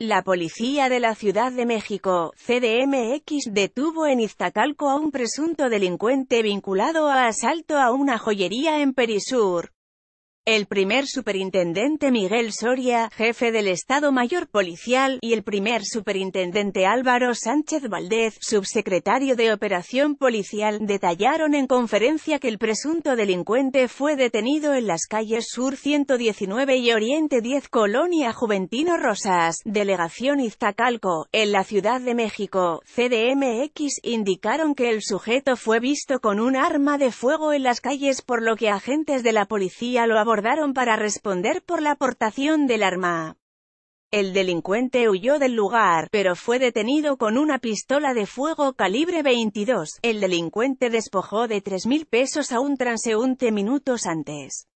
La policía de la Ciudad de México, CDMX, detuvo en Iztacalco a un presunto delincuente vinculado a asalto a una joyería en Perisur el primer superintendente Miguel Soria, jefe del Estado Mayor Policial, y el primer superintendente Álvaro Sánchez Valdez, subsecretario de Operación Policial, detallaron en conferencia que el presunto delincuente fue detenido en las calles Sur 119 y Oriente 10 Colonia Juventino Rosas, Delegación Iztacalco, en la Ciudad de México. CDMX indicaron que el sujeto fue visto con un arma de fuego en las calles por lo que agentes de la policía lo abordaron Acordaron para responder por la aportación del arma. El delincuente huyó del lugar, pero fue detenido con una pistola de fuego calibre 22. El delincuente despojó de 3.000 pesos a un transeúnte minutos antes.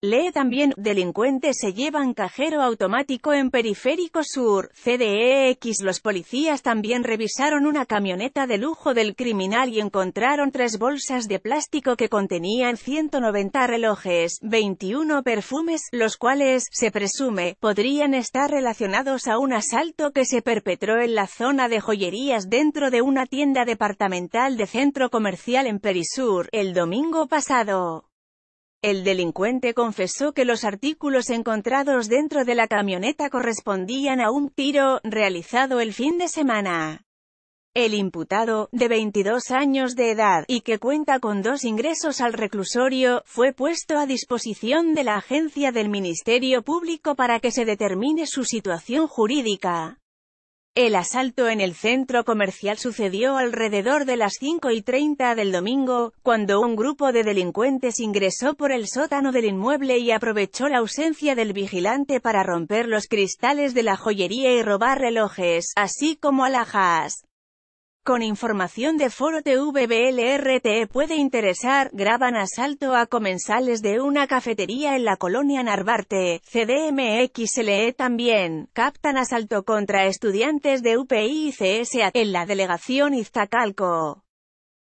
Lee también, delincuentes se llevan cajero automático en Periférico Sur, CDEX Los policías también revisaron una camioneta de lujo del criminal y encontraron tres bolsas de plástico que contenían 190 relojes, 21 perfumes, los cuales, se presume, podrían estar relacionados a un asalto que se perpetró en la zona de joyerías dentro de una tienda departamental de centro comercial en Perisur, el domingo pasado. El delincuente confesó que los artículos encontrados dentro de la camioneta correspondían a un tiro, realizado el fin de semana. El imputado, de 22 años de edad, y que cuenta con dos ingresos al reclusorio, fue puesto a disposición de la agencia del Ministerio Público para que se determine su situación jurídica. El asalto en el centro comercial sucedió alrededor de las 5 y 30 del domingo, cuando un grupo de delincuentes ingresó por el sótano del inmueble y aprovechó la ausencia del vigilante para romper los cristales de la joyería y robar relojes, así como alhajas. Con información de foro TVBLRT e puede interesar, graban asalto a comensales de una cafetería en la colonia Narvarte, CDMXLE también, captan asalto contra estudiantes de UPI y CSA, en la delegación Iztacalco.